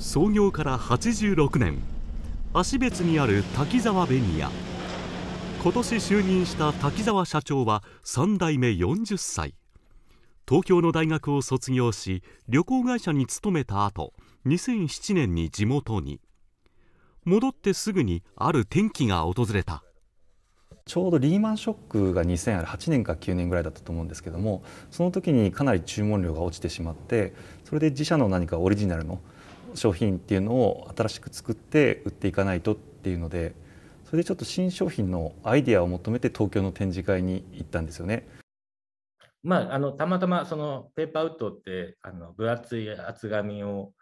創業から86年芦別にある滝沢紅屋今年就任した滝沢社長は3代目40歳東京の大学を卒業し旅行会社に勤めた後2007年に地元に戻ってすぐにある転機が訪れたちょうどリーマンショックが2008年か9年ぐらいだったと思うんですけどもその時にかなり注文量が落ちてしまってそれで自社の何かオリジナルの商品っていうのを新しく作って売っていかないとっていうのでそれでちょっと新商品のアイデアを求めて東京の展示会に行ったんですよね。まあ、あのたまたまそのペーパーウッドってあの分厚い厚紙を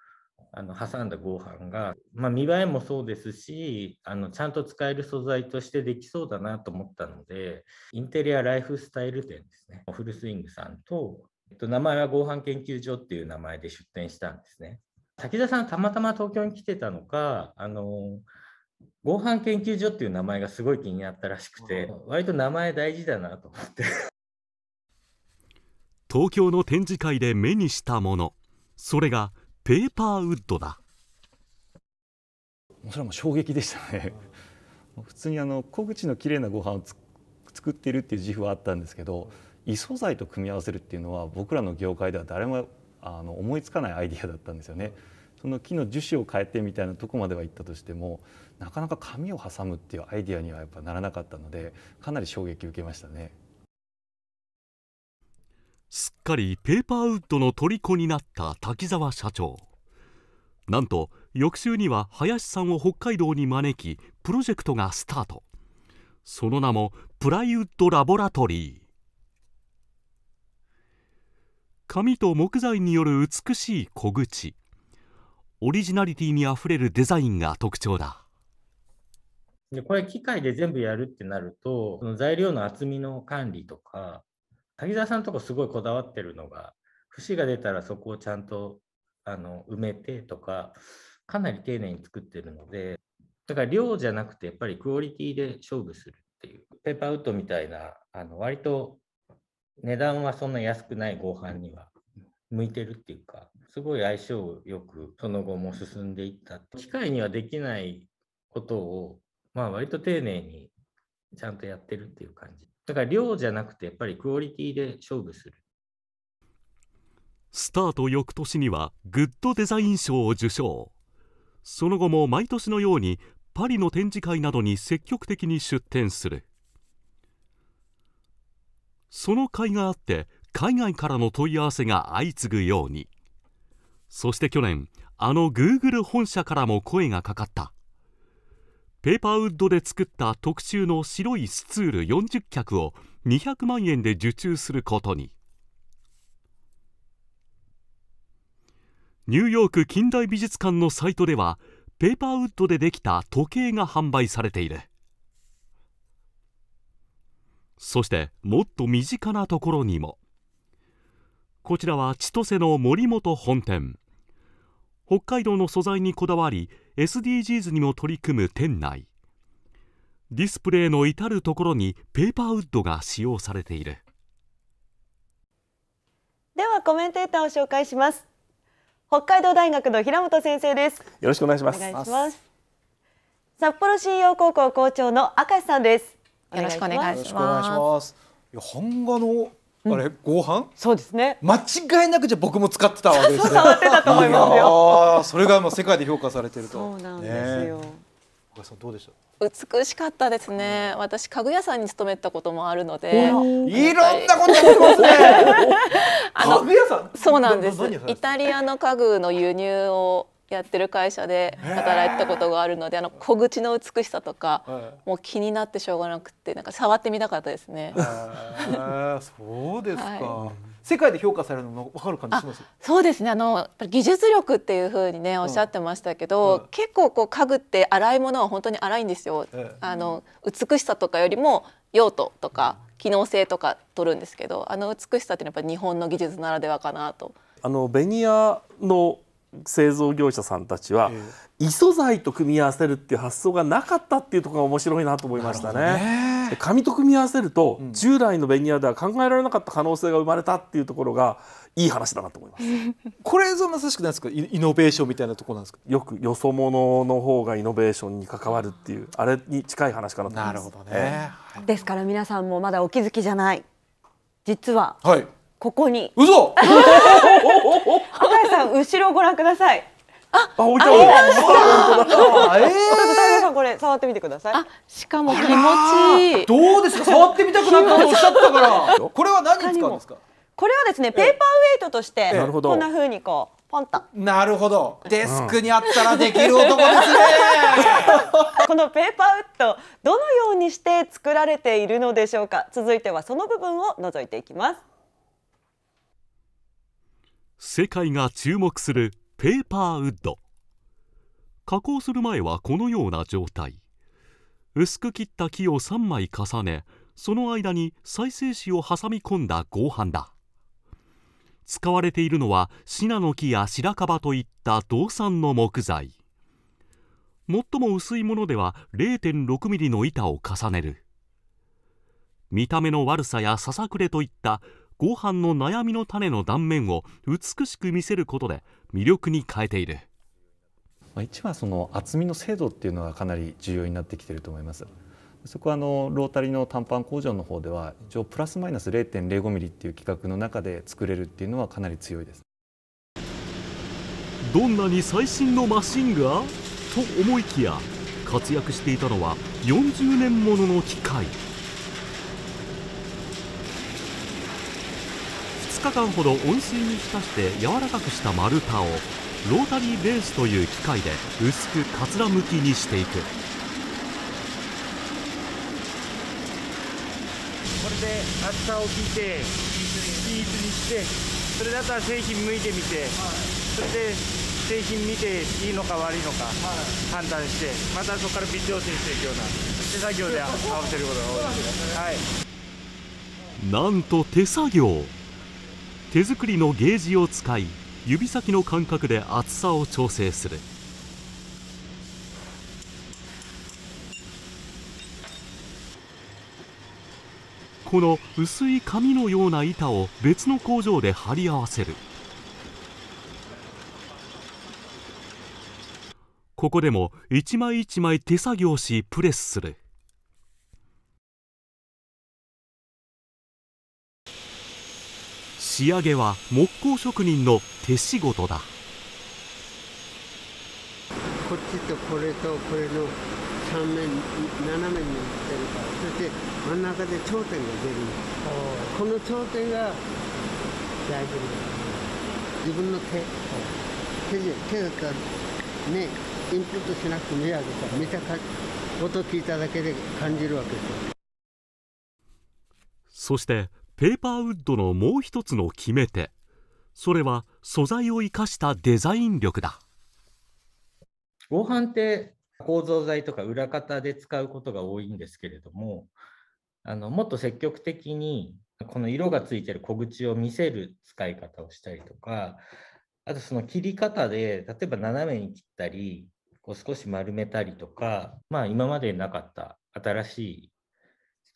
あの挟んだ合板が、まあ、見栄えもそうですしあのちゃんと使える素材としてできそうだなと思ったのでインテリアライフスタイル店ですねフルスイングさんと、えっと、名前は合板研究所っていう名前で出店したんですね滝田さんたまたま東京に来てたのかあの合板研究所っていう名前がすごい気になったらしくて割と名前大事だなと思って 東京の展示会で目にしたものそれがペーパーウッドだそれはもう衝撃でしたね 普通にあの小口の綺麗なご飯を作っているっていう自負はあったんですけど異素材と組み合わせるっていうのは僕らの業界では誰もあの思いつかないアイディアだったんですよね。その木の樹脂を変えてみたいなとこまでは行ったとしてもなかなか紙を挟むっていうアイディアにはやっぱならなかったのでかなり衝撃受けましたねすっかりペーパーウッドの虜になった滝沢社長なんと翌週には林さんを北海道に招きプロジェクトがスタートその名もプライウッドラボラトリー紙と木材による美しい小口オリジナリティにあふれるデザインが特徴だでこれ機械で全部やるってなるとその材料の厚みの管理とか滝沢さんのとこすごいこだわってるのが節が出たらそこをちゃんとあの埋めてとかかなり丁寧に作ってるのでだから量じゃなくてやっぱりクオリティで勝負するっていうペーパーウッドみたいなあの割と値段はそんな安くない合板には向いてるっていうかすごい相性よくその後も進んでいった機械にはできないことをまあ割と丁寧にちゃんとやってるっていう感じだから量じゃなくてやっぱりクオリティで勝負するスタート翌年にはグッドデザイン賞を受賞その後も毎年のようにパリの展示会などに積極的に出展するその甲斐があって海外からの問い合わせが相次ぐようにそして去年あの Google 本社からも声がかかったペーパーウッドで作った特注の白いスツール40脚を200万円で受注することにニューヨーク近代美術館のサイトではペーパーウッドでできた時計が販売されている。そしてもっと身近なところにもこちらは千歳の森本本店北海道の素材にこだわり SDGs にも取り組む店内ディスプレイの至る所にペーパーウッドが使用されているではコメンテーターを紹介します北海道大学の平本先生ですよろしくお願いします札幌信用高校校長の赤石さんですよろしくお願いします。いや版画のあれ、合板、そうですね。間違いなくじゃ僕も使ってたわけですね。触ってたと思いますよ。それがもう世界で評価されてると。そうなんですよ。岡、ね、さんどうでした美しかったですね。私家具屋さんに勤めたこともあるので、いろんなことやってますね。家具屋さん。そうなんです。イタリアの家具の輸入をやってる会社で働いたことがあるので、あの小口の美しさとか、もう気になってしょうがなくてなんか触ってみたかったですね。そうですか、はい、世界で評価されるのわかる感じします。そうですね。あの技術力っていう風にねおっしゃってましたけど、うん、結構こう家具って洗い物は本当に洗いんですよ。ええ、あの美しさとかよりも用途とか機能性とか取るんですけど、あの美しさってやっぱ日本の技術ならではかなと。あのベニヤの製造業者さんたちは、異素材と組み合わせるっていう発想がなかったっていうところが面白いなと思いましたね。ね紙と組み合わせると、従来のベニヤでは考えられなかった可能性が生まれたっていうところがいい話だなと思います。これぞまさしくなんですかイノベーションみたいなところなんですか。よくよそ者の方がイノベーションに関わるっていうあれに近い話かなと思います。なるほどね、えー、ですから皆さんもまだお気づきじゃない。実は、はい、ここに。嘘。さん後ろご覧ください。あ、あ置いてある。ええー。太さんこれ触ってみてください。しかも気持ちいい。どうですか触ってみたくなったとおっしゃったから。これは何に使うんですか。これはですねペーパーウェイトとして、えー、こんな風にこうポンと。なるほど。デスクにあったらできる男ですね。このペーパーウッドどのようにして作られているのでしょうか。続いてはその部分を覗いていきます。世界が注目するペーパーウッド加工する前はこのような状態薄く切った木を3枚重ねその間に再生紙を挟み込んだ合板だ使われているのはシナノ木や白樺といった銅産の木材最も薄いものでは0.6ミリの板を重ねる見た目の悪さやささくれといったご飯の悩みの種の断面を美しく見せることで魅力に変えている一番その厚みの精度っていうのがかなり重要になってきてると思いますそこはあのロータリーの短パン工場の方では一応プラスマイナス0.05ミリっていう規格の中で作れるっていうのはかなり強いですどんなに最新のマシンがと思いきや活躍していたのは40年ものの機械。2日間ほど温水に浸して柔らかくした丸太をロータリーベースという機械で薄くかつらむきにしていくこれで厚さを聞いて均一にしてそれだったら製品剥いてみて、それで製品見ていいのか悪いのか判断してまたそこから微調整していくような手作業で合わせることが多いですね、はい、なんと手作業手作りのゲージを使い指先の感覚で厚さを調整するこの薄い紙のような板を別の工場で貼り合わせるここでも一枚一枚手作業しプレスする仕上げは木工職人の手仕事だこっちとこれとこれの3面斜めにってるからそして真ん中で頂点が出るこの頂点が大丈夫だ自分の手手で手だったらねインプットしなくてもいいわけさ見たか音聞いただけで感じるわけですそしてペーパーウッドのもう一つの決め手それは素材を生かしたデザイン力だ合板って構造材とか裏方で使うことが多いんですけれどもあのもっと積極的にこの色がついてる小口を見せる使い方をしたりとかあとその切り方で例えば斜めに切ったりこう少し丸めたりとか、まあ、今までなかった新しい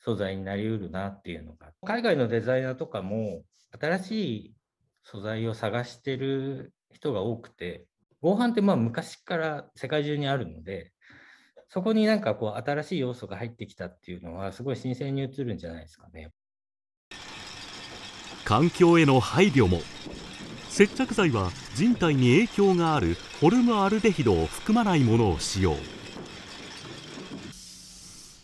素材になりうるなっていうのが海外のデザイナーとかも新しい素材を探してる人が多くて合板ってまあ昔から世界中にあるのでそこになんかこう新しい要素が入ってきたっていうのはすごい新鮮に映るんじゃないですかね環境への配慮も接着剤は人体に影響があるホルムアルデヒドを含まないものを使用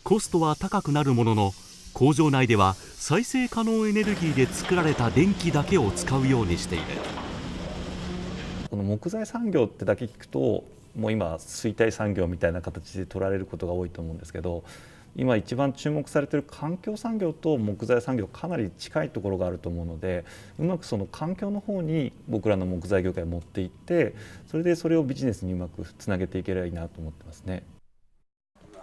コストは高くなるものの工場内では再生可能エネルギーで作られた電気だけを使うようにしているこの木材産業ってだけ聞くともう今衰退産業みたいな形で取られることが多いと思うんですけど今一番注目されてる環境産業と木材産業かなり近いところがあると思うのでうまくその環境の方に僕らの木材業界を持っていってそれでそれをビジネスにうまくつなげていければいいなと思ってますね。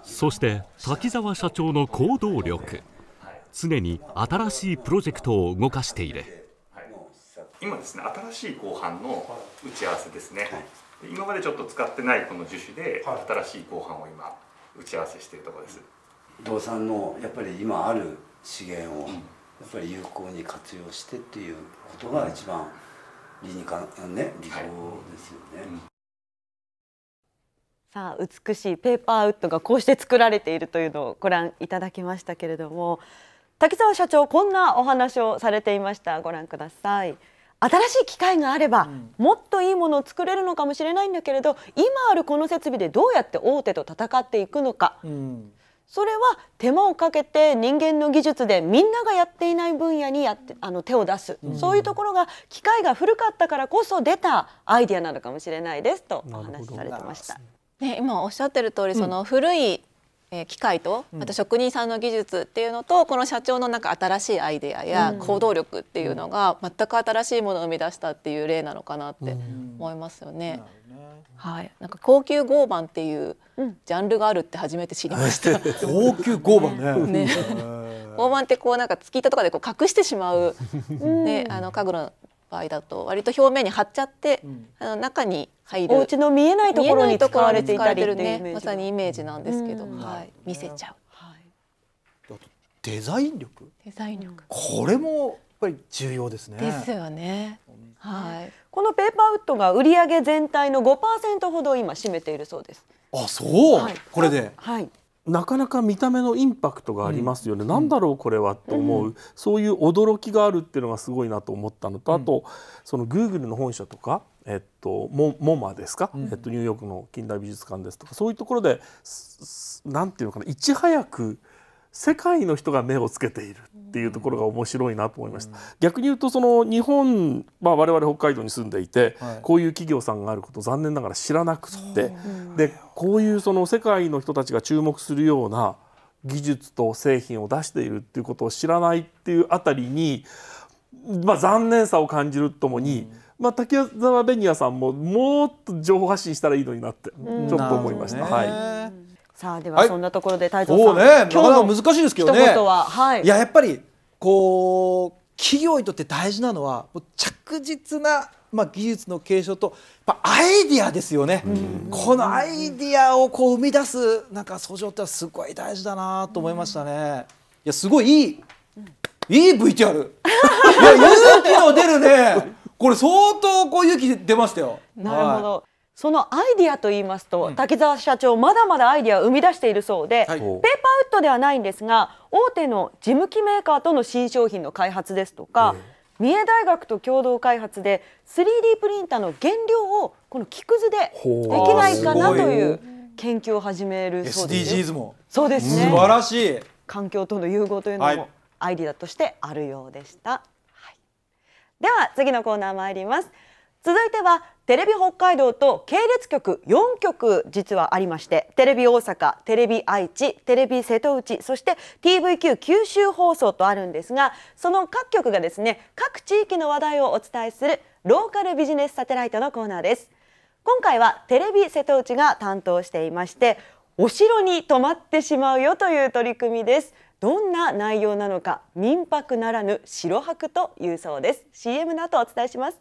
そして滝沢社長の行動力常に新しいプロジェクトを動かしている今ですね新しい後半の打ち合わせですね、今までちょっと使ってないこの樹脂で新しい後半を今打ち合わせしているところです伊藤さんのやっぱり今ある資源をやっぱり有効に活用してっていうことが一番理にかね理想ですよね、はいうんさあ美しいペーパーウッドがこうして作られているというのをご覧いただきましたけれども滝沢社長こんなお話をされていましたご覧ください新しい機械があれば、うん、もっといいものを作れるのかもしれないんだけれど今あるこの設備でどうやって大手と戦っていくのか、うん、それは手間をかけて人間の技術でみんながやっていない分野にやってあの手を出す、うん、そういうところが機械が古かったからこそ出たアイデアなのかもしれないですとお話しされてました。ね、今おっしゃってる通り、その古いえ機械とあと職人さんの技術っていうのと、うん、この社長のなんか新しいアイデアや行動力っていうのが全く新しいものを生み出したっていう例なのかなって思いますよね。うんはい、なんか高級合板っていうジャンルがあるって初めて知りました。高級合板ね。ね。合板ってこうなんか突き板とかでこう隠してしまう、ね、あの家具の場合だと割と表面に貼っちゃって、うん、あの中に入るお家の見えないところに使われていたりってねまさにイメージなんですけど、はい、見せちゃう、はい、あとデザイン力デザイン力これもやっぱり重要ですね。ですよね。はい。このペーパーウッドが売上全体の5%ほど今占めているそうです。あ、そう。はい、これで。はい。なかなか見た目のインパクトがありますよね、うん、だろうこれはと思う、うん、そういう驚きがあるっていうのがすごいなと思ったのと、うん、あとそのグーグルの本社とか、えっと、モモマですか、うん、えっと、ニューヨークの近代美術館ですとかそういうところで何て言うのかないち早く世界の人が目をつけているっていうところが面白いなと思いました、うん、逆に言うとその日本、まあ、我々北海道に住んでいて、はい、こういう企業さんがあること残念ながら知らなくって、でこういうその世界の人たちが注目するような技術と製品を出しているっていうことを知らないっていうあたりに、まあ、残念さを感じるともに、うん、まあ、竹澤ベニヤさんももっと情報発信したらいいのになってちょっと思いました。はいさあではそんなところで太蔵さん、はい、ね、今日の難しいですけどね。は、はい、いややっぱりこう企業にとって大事なのは着実なまあ、技術の継承とアイディアですよね、このアイディアをこう生み出すなんか訴状ってすごい大事だなと思いましたね。いやすごいいい、いい VTR いや勇気の出るねこれ相当こう勇気出ましたよ。なるほど、はいそのアイディアと言いますと、うん、滝沢社長まだまだアイディアを生み出しているそうで、はい、ペーパーウッドではないんですが大手の事務機メーカーとの新商品の開発ですとか、うん、三重大学と共同開発で 3D プリンターの原料をこの木くずでできないかなという研究を始めるそうです s もそうですね素晴らしい環境との融合というのもアイディアとしてあるようでした、はい、では次のコーナー参ります続いてはテレビ北海道と系列局4局実はありましてテレビ大阪テレビ愛知テレビ瀬戸内そして TVQ 九州放送とあるんですがその各局がですね各地域の話題をお伝えするローカルビジネスサテライトのコーナーです今回はテレビ瀬戸内が担当していましてお城に泊まってしまうよという取り組みですどんな内容なのか民泊ならぬ城泊というそうです CM の後お伝えします